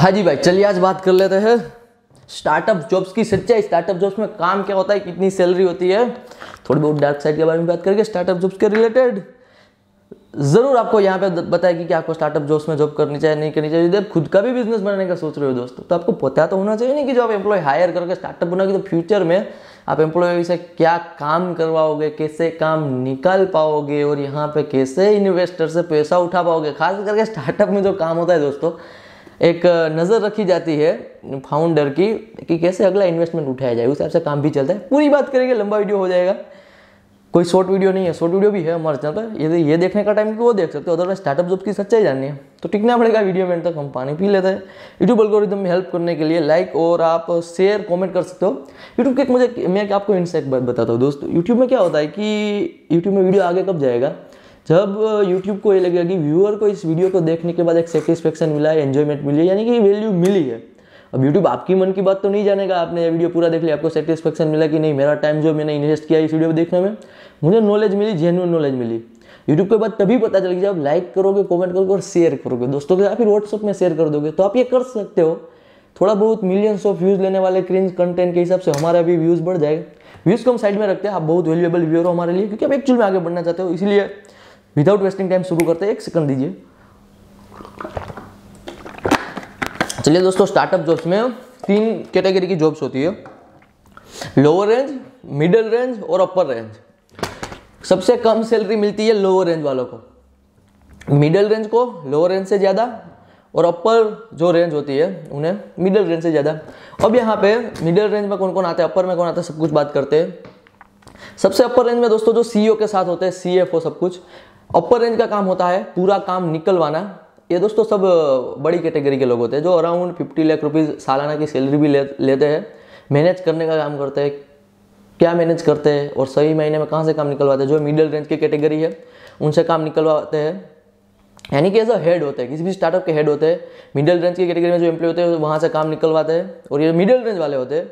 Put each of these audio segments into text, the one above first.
हाँ जी भाई चलिए आज बात कर लेते हैं स्टार्टअप जॉब्स की सच्चाई स्टार्टअप जॉब्स में काम क्या होता है कितनी सैलरी होती है थोड़ी बहुत डार्क साइड के बारे में बात करके स्टार्टअप जॉब्स के रिलेटेड ज़रूर आपको यहाँ पे बताएगी कि आपको स्टार्टअप जॉब्स में जॉब करनी चाहिए नहीं करनी चाहिए खुद का भी बिजनेस बनाने का सोच रहे हो दोस्तों तो आपको पता तो होना चाहिए नहीं कि जो आप एम्प्लॉय हायर करके स्टार्टअप बनाओगे तो फ्यूचर में आप एम्प्लॉय से क्या काम करवाओगे कैसे काम निकाल पाओगे और यहाँ पे कैसे इन्वेस्टर से पैसा उठा पाओगे खास करके स्टार्टअप में जो काम होता है दोस्तों एक नज़र रखी जाती है फाउंडर की कि कैसे अगला इन्वेस्टमेंट उठाया जाए उस हिसाब से काम भी चलता है पूरी बात करेंगे लंबा वीडियो हो जाएगा कोई शॉर्ट वीडियो नहीं है शॉर्ट वीडियो भी है हमारे चैनल पर यदि ये देखने का टाइम वो देख सकते हो अदरवाइज स्टार्टअप जॉब की सच्चाई जाननी है तो टिकना पड़ेगा वीडियो में तक हम पानी पी लेते हैं यूट्यूब एल्गोरिदम में हेल्प करने के लिए लाइक और आप शेयर कमेंट कर सकते हो यूट्यूब के एक मुझे मैं आपको इनसे एक बात बताता हूँ दोस्तों यूट्यूब में क्या होता है कि यूट्यूब में वीडियो आगे कब जाएगा जब यूट्यूब को ये लगेगा कि व्यूअर को इस वीडियो को देखने के बाद एक सेटिस्फेक्शन मिला है एन्जॉयमेंट मिली है यानी कि वैल्यू मिली है अब यूट्यूब आपकी मन की बात तो नहीं जानेगा आपने ये वीडियो पूरा देख लिया आपको सेटिस्फेक्शन मिला कि नहीं मेरा टाइम जो मैंने इन्वेस्ट किया इस वीडियो को देखने में मुझे नॉलेज मिली जेन्यून नॉलेज मिली यूट्यूब के बाद तभी पता चलेगा जब लाइक करोगे कॉमेंट करोगे और शेयर करोगे दोस्तों के या फिर व्हाट्सअप में शेयर कर दोगे तो आप ये कर सकते हो थोड़ा बहुत मिलियंस ऑफ व्यूज़ लेने वाले क्रिंज कंटेंट के हिसाब से हमारा भी व्यूज़ बढ़ जाएगा व्यूज़ को हम साइड में रखते हैं आप बहुत वैल्यूएबल व्यूअर हो हमारे लिए क्योंकि आप एक्चुअल में आगे बढ़ना चाहते हो इसलिए विदाउट वेस्टिंग टाइम शुरू करते हैं एक सेकंड दीजिए चलिए दोस्तों स्टार्टअप जॉब्स में तीन कैटेगरी की जॉब्स होती है लोअर रेंज मिडिल रेंज और अपर रेंज सबसे कम सैलरी मिलती है लोअर रेंज वालों को मिडिल रेंज को लोअर रेंज से ज़्यादा और अपर जो रेंज होती है उन्हें मिडिल रेंज से ज़्यादा अब यहाँ पे मिडिल रेंज में कौन कौन आते हैं अपर में कौन आता है सब कुछ बात करते हैं सबसे अपर रेंज में दोस्तों जो सीईओ के साथ होते हैं सीएफओ सब कुछ अपर रेंज का काम होता है पूरा काम निकलवाना ये दोस्तों सब बड़ी कैटेगरी के लोग होते हैं जो अराउंड फिफ्टी लाख रुपीज़ सालाना की सैलरी भी ले, लेते हैं मैनेज करने का काम करते हैं क्या मैनेज करते हैं और सही महीने में कहाँ से काम निकलवाते हैं जो मिडिल रेंज की कैटेगरी है उनसे काम निकलवाते हैं यानी कि एज अ हेड होते हैं किसी भी स्टार्टअप के हेड होते हैं मिडिल रेंज की कैटेगरी में जो एम्प्लॉय होते हैं वहाँ से काम निकलवाते हैं और ये मिडिल रेंज वाले होते हैं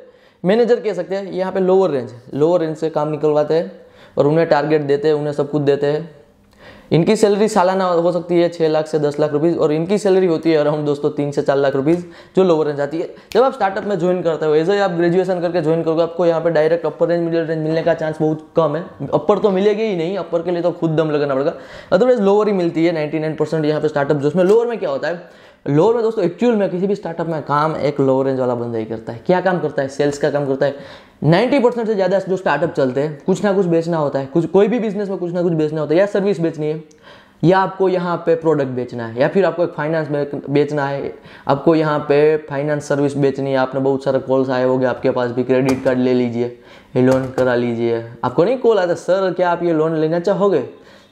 मैनेजर कह सकते हैं यहाँ पे लोअर रेंज लोअर रेंज से काम निकलवाते हैं और उन्हें टारगेट देते हैं उन्हें सब कुछ देते हैं इनकी सैलरी सालाना हो सकती है छः लाख से दस लाख रुपीज़ और इनकी सैलरी होती है अराउंड दोस्तों तीन से चार लाख रुपीज़ जो लोअर रेंज आती है जब आप स्टार्टअप में ज्वाइन करते हो एज आप ग्रेजुएशन करके ज्वाइन करोगे आपको यहाँ पर direct upper range middle range मिलने का चांस बहुत कम है अपर तो मिलेगी ही नहीं अपर के लिए तो खुद दम लगाना पड़ेगा अदरवाइज लोअर ही मिलती है नाइन्टी नाइन परसेंट यहाँ पर स्टार्टअप जो उसमें लोअर में क्या होता है लोअर में दोस्तों एक्चुअल में किसी भी स्टार्टअप में काम एक लोअर रेंज वाला बंदा ही करता है क्या काम करता है सेल्स का काम करता है 90 परसेंट से ज़्यादा जो स्टार्टअप चलते हैं कुछ ना कुछ बेचना होता है कुछ कोई भी बिजनेस में कुछ ना कुछ बेचना होता है या सर्विस बेचनी है या आपको यहाँ पे प्रोडक्ट बेचना है या फिर आपको एक फाइनेंस बेचना है आपको यहाँ पे फाइनेंस सर्विस बेचनी है आपने बहुत सारे कॉल्स आए होंगे आपके पास भी क्रेडिट कार्ड ले लीजिए लोन करा लीजिए आपको नहीं कॉल आता सर क्या आप ये लोन लेना चाहोगे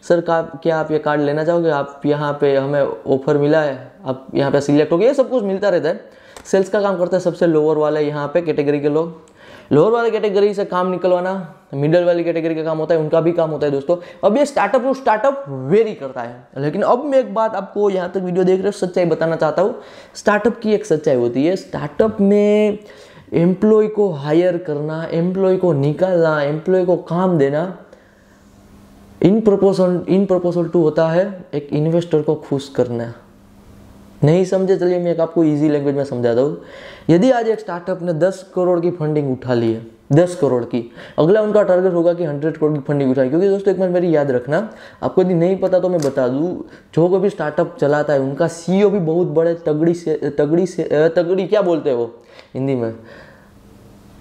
सर का क्या आप ये कार्ड लेना चाहोगे आप यहाँ पे हमें ऑफर मिला है आप यहाँ पे सिलेक्ट हो गए ये सब कुछ मिलता रहता है सेल्स का काम करता है सबसे लोअर वाले यहाँ पे कैटेगरी के लोग लोअर वाले कैटेगरी से काम निकलवाना मिडल वाली कैटेगरी का काम होता है उनका भी काम होता है दोस्तों अब ये स्टार्टअप टू स्टार्टअप वेरी करता है लेकिन अब मैं एक बात आपको यहाँ तक वीडियो देख रहे हो सच्चाई बताना चाहता हूँ स्टार्टअप की एक सच्चाई होती है स्टार्टअप में एम्प्लॉय को हायर करना एम्प्लॉय को निकालना एम्प्लॉय को काम देना इन प्रपोजल इन प्रपोजल टू होता है एक इन्वेस्टर को खुश करना नहीं समझे चलिए मैं एक आपको इजी लैंग्वेज में समझा दूँ यदि आज एक स्टार्टअप ने 10 करोड़ की फंडिंग उठा ली है 10 करोड़ की अगला उनका टारगेट होगा कि 100 करोड़ की फंडिंग उठाए क्योंकि दोस्तों एक बार मेरी याद रखना आपको यदि नहीं पता तो मैं बता दूँ जो कोई भी स्टार्टअप चलाता है उनका सी भी बहुत बड़े तगड़ी से तगड़ी से तगड़ी क्या बोलते हैं वो हिंदी में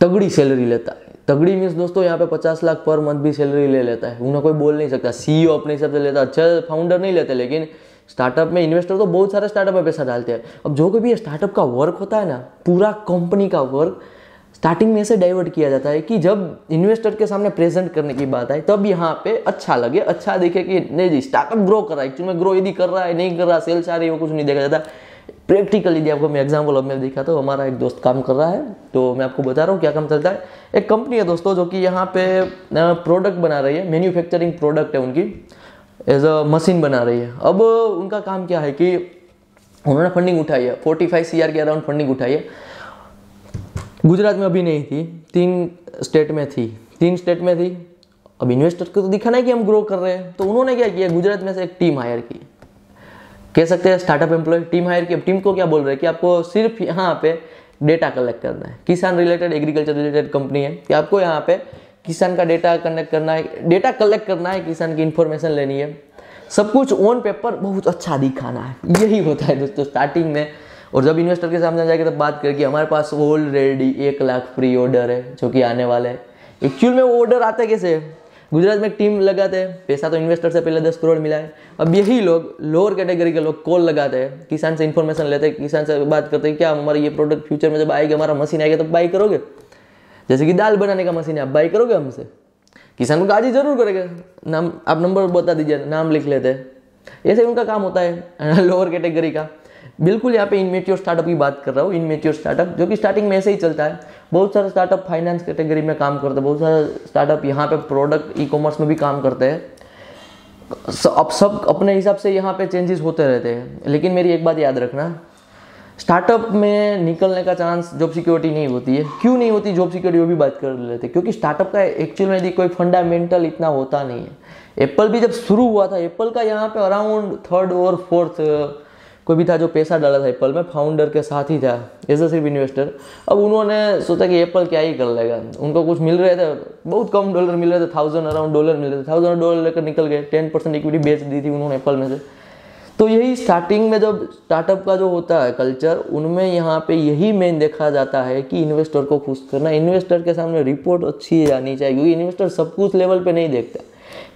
तगड़ी सैलरी लेता है तगड़ी मीन्स दोस्तों यहाँ पे पचास लाख पर मंथ भी सैलरी ले लेता है उन्हें कोई बोल नहीं सकता सीईओ अपने हिसाब से लेता अच्छे फाउंडर नहीं लेते लेकिन स्टार्टअप में इन्वेस्टर तो बहुत सारे स्टार्टअप में पैसा डालते हैं अब जो कभी स्टार्टअप का वर्क होता है ना पूरा कंपनी का वर्क स्टार्टिंग में से डाइवर्ट किया जाता है कि जब इन्वेस्टर के सामने प्रेजेंट करने की बात आए तब यहाँ पे अच्छा लगे अच्छा देखे कि नहीं जी स्टार्टअप ग्रो कर रहा है एक्चुअली में ग्रो यदि कर रहा है नहीं कर रहा सेल्स आ रही है वो कुछ नहीं देखा जाता प्रैक्टिकली यदि आपको मैं एग्जाम्पल अब मैं दिखा तो हमारा एक दोस्त काम कर रहा है तो मैं आपको बता रहा हूँ क्या काम चलता है एक कंपनी है दोस्तों जो कि यहाँ पे प्रोडक्ट बना रही है मैन्युफैक्चरिंग प्रोडक्ट है उनकी एज अ मशीन बना रही है अब उनका काम क्या है कि उन्होंने फंडिंग उठाई है फोर्टी फाइव सी आर के अराउंड फंडिंग उठाई है गुजरात में अभी नहीं थी तीन स्टेट में थी तीन स्टेट में थी अब इन्वेस्टर को तो दिखाना है कि हम ग्रो कर रहे हैं तो उन्होंने क्या किया गुजरात में से एक टीम हायर की कह सकते हैं स्टार्टअप एम्प्लॉय टीम हायर की टीम को क्या बोल रहे हैं कि आपको सिर्फ यहाँ पे डेटा कलेक्ट करना है किसान रिलेटेड एग्रीकल्चर रिलेटेड कंपनी है कि आपको यहाँ पे किसान का डेटा कनेक्ट करना है डेटा कलेक्ट करना है किसान की इन्फॉर्मेशन लेनी है सब कुछ ऑन पेपर बहुत अच्छा दिखाना है यही होता है दोस्तों स्टार्टिंग में और जब इन्वेस्टर के सामने जाएंगे तब बात करके हमारे पास ऑलरेडी एक लाख प्री ऑर्डर है जो कि आने वाले हैं एक्चुअल में वो ऑर्डर आते कैसे गुजरात में एक टीम लगाते हैं पैसा तो इन्वेस्टर से पहले दस करोड़ मिला है अब यही लोग लोअर कैटेगरी के लोग कॉल लगाते हैं किसान से इन्फॉर्मेशन लेते हैं किसान से बात करते हैं क्या हमारा ये प्रोडक्ट फ्यूचर में जब आएगा हमारा मशीन आएगा तो बाई करोगे जैसे कि दाल बनाने का मशीन है आप बाई करोगे हमसे किसान को गाजी जरूर करेगा नाम आप नंबर बता दीजिए नाम लिख लेते हैं ऐसे उनका काम होता है लोअर कैटेगरी का बिल्कुल यहाँ पे इनमेट्योर स्टार्टअप की बात कर रहा हूँ इनमेट्योर स्टार्टअप जो कि स्टार्टिंग में ऐसे ही चलता है बहुत सारे स्टार्टअप फाइनेंस कैटेगरी में काम करते हैं बहुत सारे स्टार्टअप यहाँ पे प्रोडक्ट ई कॉमर्स में भी काम करते हैं अब सब अपने हिसाब से यहाँ पे चेंजेस होते रहते हैं लेकिन मेरी एक बात याद रखना स्टार्टअप में निकलने का चांस जॉब सिक्योरिटी नहीं होती है क्यों नहीं होती जॉब सिक्योरिटी वो भी बात कर लेते क्योंकि स्टार्टअप का एक्चुअल में यदि कोई फंडामेंटल इतना होता नहीं है एप्पल भी जब शुरू हुआ था एप्पल का यहाँ पे अराउंड थर्ड और फोर्थ कोई भी था जो पैसा डाला था एप्पल में फाउंडर के साथ ही था एज अ सिर्फ इन्वेस्टर अब उन्होंने सोचा कि एप्पल क्या ही कर लेगा उनको कुछ मिल रहे थे बहुत कम डॉलर मिल रहे थे थाउजेंड अराउंड डॉलर मिल रहे थे थाउजेंड डॉलर लेकर निकल गए टेन परसेंट इक्विटी बेच दी थी उन्होंने एप्पल में से तो यही स्टार्टिंग में जब स्टार्टअप का जो होता है कल्चर उनमें यहाँ पे यही मेन देखा जाता है कि इन्वेस्टर को खुश करना इन्वेस्टर के सामने रिपोर्ट अच्छी आनी चाहिए क्योंकि इन्वेस्टर सब कुछ लेवल पे नहीं देखता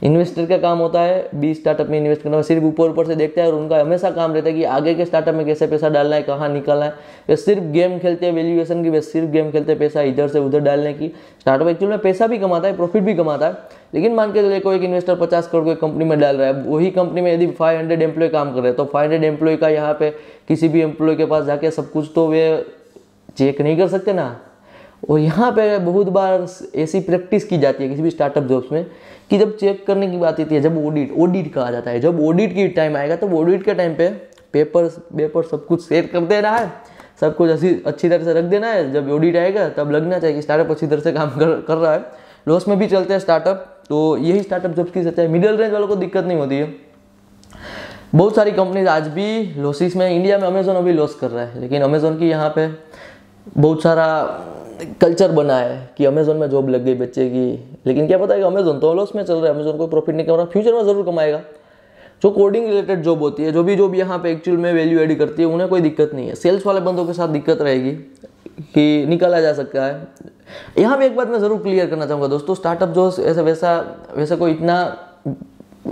इन्वेस्टर का काम होता है बी स्टार्टअप में इन्वेस्ट करना सिर्फ ऊपर ऊपर से देखता है और उनका हमेशा काम रहता है कि आगे के स्टार्टअप में कैसे पैसा डालना है कहाँ निकालना है वे सिर्फ गेम खेलते हैं वैल्यूएशन की वे सिर्फ गेम खेलते हैं पैसा इधर से उधर डालने की स्टार्टअप एक्चुअल में पैसा भी कमाता है प्रॉफिट भी कमाता है लेकिन मान के चले कोई एक इन्वेस्टर पचास करोड़ कोई कंपनी में डाल रहा है वही कंपनी में यदि फाइव हंड्रेड एम्प्लॉय काम कर रहे हैं तो फाइव हंड्रेड एम्प्लॉय का यहाँ पे किसी भी एम्प्लॉय के पास जाके सब कुछ तो वे चेक नहीं कर सकते ना और यहाँ पे बहुत बार ऐसी प्रैक्टिस की जाती है किसी भी स्टार्टअप जॉब्स में कि जब चेक करने की बात आती है जब ऑडिट ऑडिट कहा जाता है जब ऑडिट की टाइम आएगा तो ऑडिट के टाइम पे पेपर पेपर सब कुछ सेट कर देना है सब कुछ अच्छी अच्छी तरह से रख देना है जब ऑडिट आएगा तब लगना चाहिए कि स्टार्टअप अच्छी तरह से काम कर, कर रहा है लॉस में भी चलते हैं स्टार्टअप तो यही स्टार्टअप जब की सच्चाई मिडिल रेंज वालों को दिक्कत नहीं होती है बहुत सारी कंपनीज आज भी लॉसिस में इंडिया में अमेजोन अभी लॉस कर रहा है लेकिन अमेजोन की यहाँ पे बहुत सारा कल्चर बना है कि अमेजोन में जॉब लग गई बच्चे की लेकिन क्या पता है कि अमेजोन तो लॉस में चल रहा है अमेजोन को प्रॉफिट नहीं कमा रहा फ्यूचर में ज़रूर कमाएगा जो कोडिंग रिलेटेड जॉब होती है जो भी जॉब यहाँ पे एक्चुअल में वैल्यू एड करती है उन्हें कोई दिक्कत नहीं है सेल्स वाले बंदों के साथ दिक्कत रहेगी कि निकाला जा सकता है यहाँ भी एक बात मैं ज़रूर क्लियर करना चाहूँगा दोस्तों स्टार्टअप जो ऐसा वैसा वैसा कोई इतना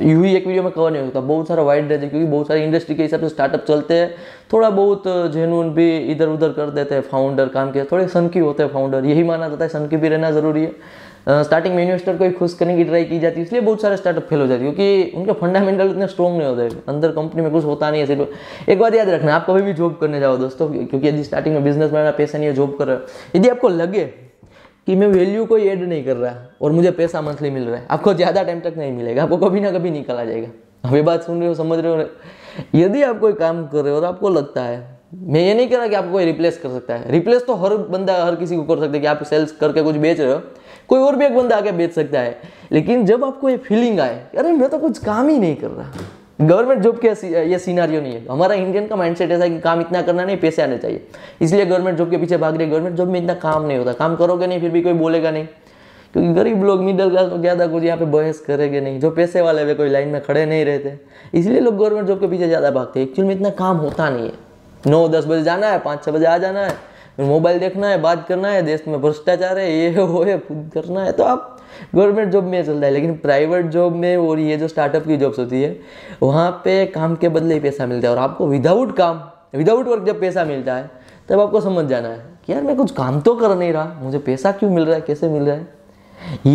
यू ही एक वीडियो में कवर नहीं हो सकता बहुत सारा वाइड रेंज है क्योंकि बहुत सारी इंडस्ट्री के हिसाब से स्टार्टअप चलते हैं थोड़ा बहुत जेनून भी इधर उधर कर देते हैं फाउंडर काम के थोड़े सनकी होते हैं फाउंडर यही माना जाता है सनकी भी रहना ज़रूरी है स्टार्टिंग में इन्वेस्टर को ही खुश करने की ट्राई की जाती है इसलिए बहुत सारे स्टार्टअप फेल हो जाते हैं क्योंकि उनके फंडामेंटल इतने स्ट्रॉन्ग नहीं होते अंदर कंपनी में कुछ होता नहीं है सिर्फ एक बात याद रखना आप कभी भी जॉब करने जाओ दोस्तों क्योंकि यदि स्टार्टिंग में बिजनेस में पैसा नहीं है जॉब कर रहे यदि आपको लगे कि मैं वैल्यू कोई ऐड नहीं कर रहा और मुझे पैसा मंथली मिल रहा है आपको ज़्यादा टाइम तक नहीं मिलेगा आपको कभी ना कभी निकल आ जाएगा अभी बात सुन रहे हो समझ रहे हो यदि आप कोई काम कर रहे हो तो आपको लगता है मैं ये नहीं कह रहा कि आपको कोई रिप्लेस कर सकता है रिप्लेस तो हर बंदा हर किसी को कर सकता है कि आप सेल्स करके कुछ बेच रहे हो कोई और भी एक बंदा आके बेच सकता है लेकिन जब आपको ये फीलिंग आए अरे मैं तो कुछ काम ही नहीं कर रहा गवर्नमेंट जॉब के ये सीनारियो नहीं है हमारा इंडियन का माइंडसेट ऐसा है कि काम इतना करना नहीं पैसे आने चाहिए इसलिए गवर्नमेंट जॉब के पीछे भाग रहे गवर्नमेंट जॉब में इतना काम नहीं होता काम करोगे नहीं फिर भी कोई बोलेगा नहीं क्योंकि गरीब लोग मिडिल क्लास लोग ज़्यादा कुछ यहाँ पे बहस करेंगे नहीं जो पैसे वाले वे कोई लाइन में खड़े नहीं रहते इसलिए लोग गवर्नमेंट जॉब के पीछे ज़्यादा भागते हैं एक्चुअल में इतना काम होता नहीं है नौ दस बजे जाना है पाँच छः बजे आ जाना है मोबाइल देखना है बात करना है देश में भ्रष्टाचार है ये वो है खुद करना है तो आप गवर्नमेंट जॉब में चल रहा है लेकिन प्राइवेट जॉब में और ये जो स्टार्टअप की जॉब्स होती है वहाँ पे काम के बदले ही पैसा मिलता है और आपको विदाउट काम विदाउट वर्क जब पैसा मिलता है तब आपको समझ जाना है कि यार मैं कुछ काम तो कर नहीं रहा मुझे पैसा क्यों मिल रहा है कैसे मिल रहा है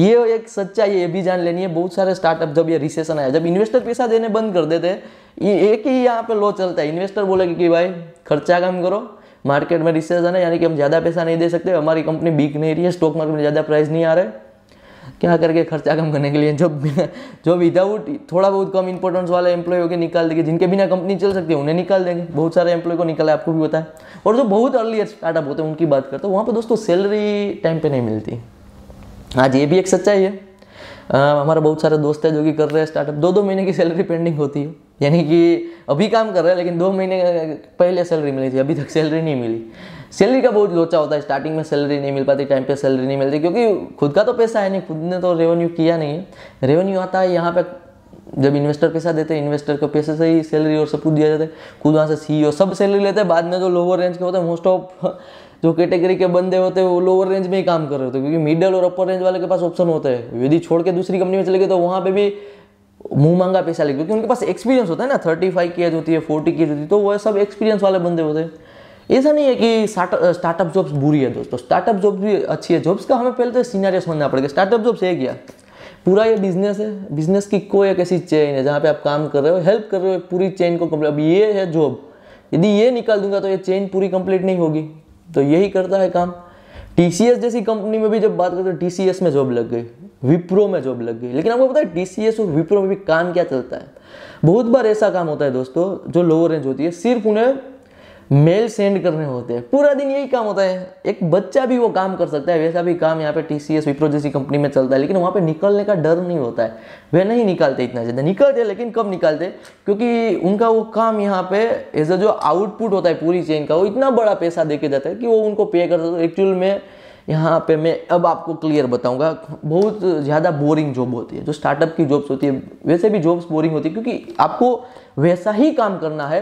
ये एक सच्चाई ये भी जान लेनी है बहुत सारे स्टार्टअप जब ये रिसेशन आया जब इन्वेस्टर पैसा देने बंद कर देते ये एक ही यहाँ पे लो चलता है इन्वेस्टर बोलेगा कि भाई खर्चा कम करो मार्केट में रिसेजन है यानी कि हम ज़्यादा पैसा नहीं दे सकते हमारी कंपनी बिक नहीं रही है स्टॉक मार्केट में ज़्यादा प्राइस नहीं आ रहा है क्या करके खर्चा कम करने के लिए जो जो विदाउट थोड़ा बहुत कम इंपॉर्टेंस वाले एम्प्लॉय होकर निकाल देंगे जिनके बिना कंपनी चल सकती है उन्हें निकाल देंगे बहुत सारे एम्प्लॉय को निकाला आपको भी बताया और जो बहुत अर्लियर स्टार्टअप होते हैं उनकी बात करते हैं वहाँ पर दोस्तों सैलरी टाइम पर नहीं मिलती आज ये भी एक सच्चाई है हमारा बहुत सारे दोस्त है जो कि कर रहे हैं स्टार्टअप दो दो महीने की सैलरी पेंडिंग होती है यानी कि अभी काम कर रहे हैं लेकिन दो महीने पहले सैलरी मिली थी अभी तक सैलरी नहीं मिली सैलरी का बहुत लोचा होता है स्टार्टिंग में सैलरी नहीं मिल पाती टाइम पे सैलरी नहीं मिलती क्योंकि खुद का तो पैसा है नहीं खुद ने तो रेवेन्यू किया नहीं है रेवेन्यू आता है यहाँ पे जब इन्वेस्टर पैसा देते हैं इन्वेस्टर को पैसे से ही सैलरी और सब कुछ दिया जाता है खुद वहाँ से सीईओ सब सैलरी लेते हैं बाद में जो लोअर रेंज के होते हैं मोस्ट ऑफ जो कैटेगरी के बंदे होते हैं वो लोअर रेंज में ही काम कर रहे होते हैं क्योंकि मिडल और अपर रेंज वाले के पास ऑप्शन होते हैं यदि छोड़ के दूसरी कंपनी में चले गए तो वहाँ पर भी मुंह मांगा पैसा लेगा क्योंकि उनके पास एक्सपीरियंस होता है ना थर्टी फाइव की एज होती है फोर्टी की एज होती है तो वह सब एक्सपीरियंस वाले बंदे होते हैं ऐसा नहीं है कि स्टार्टअप जॉब्स बुरी है दोस्तों स्टार्टअप जॉब्स भी अच्छी है जॉब्स का हमें पहले तो सीनारियो समझना पड़ेगा स्टार्टअप जॉब्स है क्या पूरा ये बिजनेस है बिजनेस की कोई एक ऐसी चेन है जहाँ पे आप काम कर रहे हो हेल्प कर रहे हो पूरी चेन को कंप्लीट अब ये है जॉब यदि ये निकाल दूंगा तो ये चेन पूरी कंप्लीट नहीं होगी तो यही करता है काम टी जैसी कंपनी में भी जब बात करते हैं टी तो में जॉब लग गई विप्रो में जॉब लग गई लेकिन आपको पता है टी और विप्रो में भी काम क्या चलता है बहुत बार ऐसा काम होता है दोस्तों जो लोअर रेंज होती है सिर्फ उन्हें मेल सेंड करने होते हैं पूरा दिन यही काम होता है एक बच्चा भी वो काम कर सकता है वैसा भी काम यहाँ पे टी सी एस विप्रो जैसी कंपनी में चलता है लेकिन वहाँ पे निकलने का डर नहीं होता है वे नहीं निकालते इतना ज़्यादा निकलते लेकिन कब निकालते क्योंकि उनका वो काम यहाँ पे एज अ जो आउटपुट होता है पूरी चेन का वो इतना बड़ा पैसा दे के जाता है कि वो उनको पे कर सकते एक्चुअल में यहाँ पे मैं अब आपको क्लियर बताऊंगा बहुत ज़्यादा बोरिंग जॉब होती है जो स्टार्टअप की जॉब्स होती है वैसे भी जॉब्स बोरिंग होती है क्योंकि आपको वैसा ही काम करना है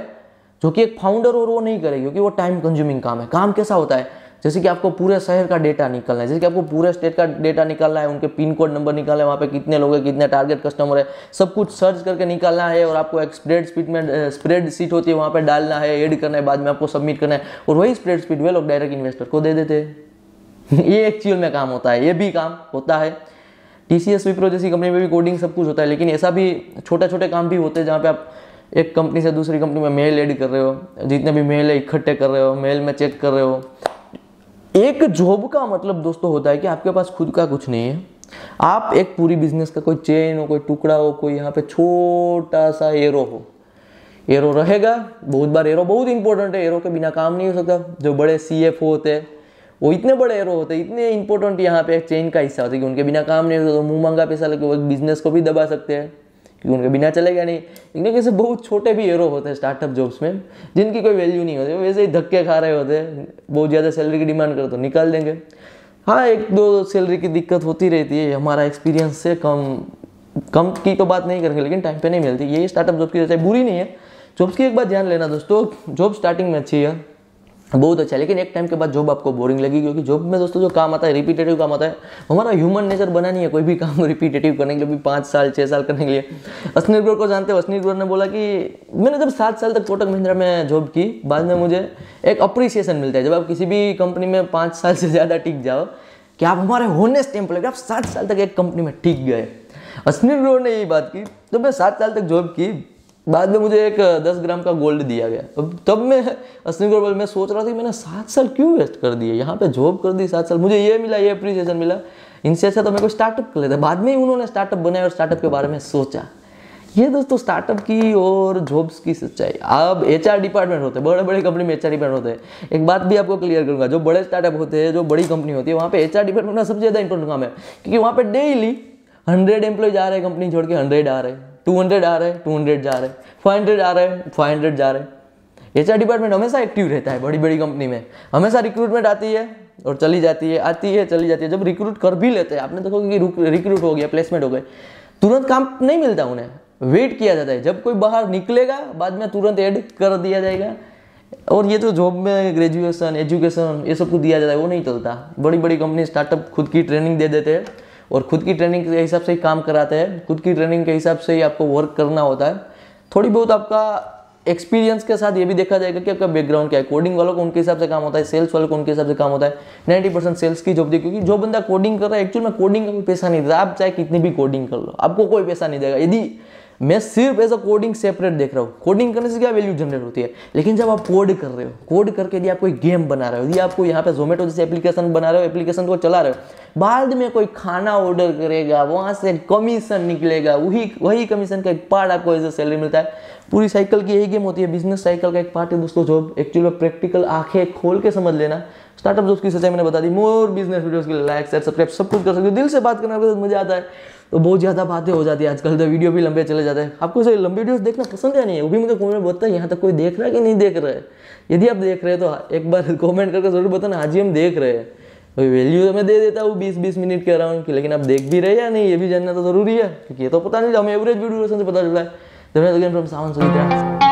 जो कि एक फाउंडर और वो नहीं करेगी क्योंकि वो टाइम कंज्यूमिंग काम है काम कैसा होता है जैसे कि आपको पूरे शहर का डेटा निकलना है जैसे कि आपको पूरे स्टेट का डेटा निकालना है उनके पिन कोड नंबर निकालना है वहाँ पे कितने लोग हैं कितने टारगेट कस्टमर है सब कुछ सर्च करके निकालना है और आपको एक स्प्रेड स्पीड में स्प्रेड सीट होती है वहाँ पे डालना है एड करना है बाद में आपको सबमिट करना है और वही स्प्रेड स्पीड वे लोग डायरेक्ट इन्वेस्टर को दे देते हैं ये एक्चुअल में काम होता है ये भी काम होता है टी सी एस विप्रो जैसी कंपनी में भी कोडिंग सब कुछ होता है लेकिन ऐसा भी छोटे छोटे काम भी होते हैं जहाँ पे आप एक कंपनी से दूसरी कंपनी में मेल ऐड कर रहे हो जितने भी मेल है इकट्ठे कर रहे हो मेल में चेक कर रहे हो एक जॉब का मतलब दोस्तों होता है कि आपके पास खुद का कुछ नहीं है आप एक पूरी बिजनेस का कोई चेन हो कोई टुकड़ा हो कोई यहाँ पे छोटा सा एरो हो एरो रहेगा बहुत बार एरो बहुत इंपॉर्टेंट है एरो के बिना काम नहीं हो सकता जो बड़े सी एफ होते हैं वो इतने बड़े एरो होते हैं इतने इंपॉर्टेंट यहाँ पे एक चेन का हिस्सा होता है कि उनके बिना काम नहीं होता तो मुँह मांगा पैसा लगे वो बिजनेस को भी दबा सकते हैं क्योंकि उनके बिना चलेगा नहीं इनके कैसे बहुत छोटे भी एरो होते हैं स्टार्टअप जॉब्स में जिनकी कोई वैल्यू नहीं होती वैसे ही धक्के खा रहे होते हैं बहुत ज़्यादा सैलरी की डिमांड करो तो निकाल देंगे हाँ एक दो सैलरी की दिक्कत होती रहती है हमारा एक्सपीरियंस से कम कम की तो बात नहीं करेंगे लेकिन टाइम पर नहीं मिलती यही स्टार्टअप जॉब की वजह बुरी नहीं है जॉब्स की एक बात ध्यान लेना दोस्तों जॉब स्टार्टिंग में अच्छी है बहुत तो अच्छा है लेकिन एक टाइम के बाद जॉब आपको बोरिंग लगी क्योंकि जॉब में दोस्तों जो काम आता है रिपीटेटिव काम आता है हमारा ह्यूमन नेचर बना नहीं है कोई भी काम रिपीटेटिव करने के लिए भी पाँच साल छः साल करने के लिए अस्निल गौर को जानते हो अस्निल गौर ने बोला कि मैंने जब सात साल तक कोटक महिंद्रा में जॉब की बाद में मुझे एक अप्रिसिएशन मिलता है जब आप किसी भी कंपनी में पाँच साल से ज़्यादा टिक जाओ कि आप हमारे से टेम्पल आप सात साल तक एक कंपनी में टिक गए अस्निल गौर ने यही बात की तो मैं सात साल तक जॉब की बाद में मुझे एक दस ग्राम का गोल्ड दिया गया अब तब मैं असली गोल्ड मैं सोच रहा था कि मैंने सात साल क्यों वेस्ट कर दिए यहाँ पे जॉब कर दी सात साल मुझे ये मिला ये अप्रिसिएशन मिला इनसे अच्छा तो मैं कोई स्टार्टअप कर लेता बाद में ही उन्होंने स्टार्टअप बनाया और स्टार्टअप के बारे में सोचा ये दोस्तों स्टार्टअप की और जॉब्स की सच्चाई अब एच डिपार्टमेंट होते हैं बड़े बड़े कंपनी में एच डिपार्टमेंट होते हैं एक बात भी आपको क्लियर करूंगा जो बड़े स्टार्टअप होते हैं जो बड़ी कंपनी होती है वहाँ पे एच डिपार्टमेंट का सबसे ज़्यादा इंपॉर्टेंट काम है क्योंकि वहाँ पे डेली हंड्रेड एम्प्लॉयज आ रहे हैं कंपनी छोड़ के हंड्रेड आ रहे हैं टू हंड्रेड आ रहे हैं टू हंड्रेड जा हैं फाइव हंड्रेड आ हैं फाइव हंड्रेड जा रहे हैं एच डिपार्टमेंट हमेशा एक्टिव रहता है बड़ी बड़ी कंपनी में हमेशा रिक्रूटमेंट आती है और चली जाती है आती है चली जाती है जब रिक्रूट कर भी लेते हैं आपने देखो कि रिक्रूट हो गया प्लेसमेंट हो गए तुरंत काम नहीं मिलता उन्हें वेट किया जाता है जब कोई बाहर निकलेगा बाद में तुरंत ऐड कर दिया जाएगा और ये तो जॉब में ग्रेजुएशन एजुकेशन ये सब कुछ दिया जाता है वो नहीं चलता बड़ी बड़ी कंपनी स्टार्टअप खुद की ट्रेनिंग दे देते हैं और खुद की ट्रेनिंग के हिसाब से ही काम कराते हैं खुद की ट्रेनिंग के हिसाब से ही आपको वर्क करना होता है थोड़ी बहुत आपका एक्सपीरियंस के साथ ये भी देखा जाएगा कि आपका बैकग्राउंड क्या है कोडिंग वालों को उनके हिसाब से काम होता है सेल्स वालों को उनके हिसाब से काम होता है नाइन्टी परसेंट सेल्स की जॉब दी क्योंकि जो बंदा कोडिंग कर रहा है एक्चुअल में कोडिंग का कोई पैसा नहीं देता आप चाहे कितनी भी कोडिंग कर लो आपको कोई पैसा नहीं देगा यदि मैं सिर्फ एज अ कोडिंग सेपरेट देख रहा हूँ कोडिंग करने से क्या वैल्यू जनरेट होती है लेकिन जब आप कोड कर रहे हो कोड करके यदि आप कोई गेम बना रहे हो यदि आपको यहाँ पे जोमेटो जैसे एप्लीकेशन बना रहे हो एप्लीकेशन को चला रहे हो बाद में कोई खाना ऑर्डर करेगा वहाँ से कमीशन निकलेगा वही वही कमीशन का एक पार्ट आपको एज अ सैलरी मिलता है पूरी साइकिल की यही गेम होती है बिजनेस साइकिल का एक पार्ट है दोस्तों जो एक्चुअली प्रैक्टिकल आंखें खोल के समझ लेना स्टार्टअप जो उसकी सच्चाई मैंने बता दी मोर बिजनेस वीडियोस के लाइक शेयर सब्सक्राइब सब कुछ कर सकते हो दिल से बात करने के साथ मजा आता है तो बहुत ज़्यादा बातें हो जाती है आजकल तो वीडियो भी लंबे चले जाते हैं आपको सर लंबे वीडियोस देखना पसंद है नहीं है वो भी मुझे कमेंट में बताए यहाँ तक कोई देख रहा है कि नहीं देख रहा है यदि आप देख रहे हैं तो एक बार कॉमेंट करके जरूर बताना आज ही हम देख रहे हैं भाई वैल्यू तो मैं दे देता हूँ बीस बीस मिनट के अराउंड की लेकिन आप देख भी रहे या नहीं ये भी जानना तो जरूरी है क्योंकि ये तो पता नहीं हमें एवरेज वीडियो से पता चला है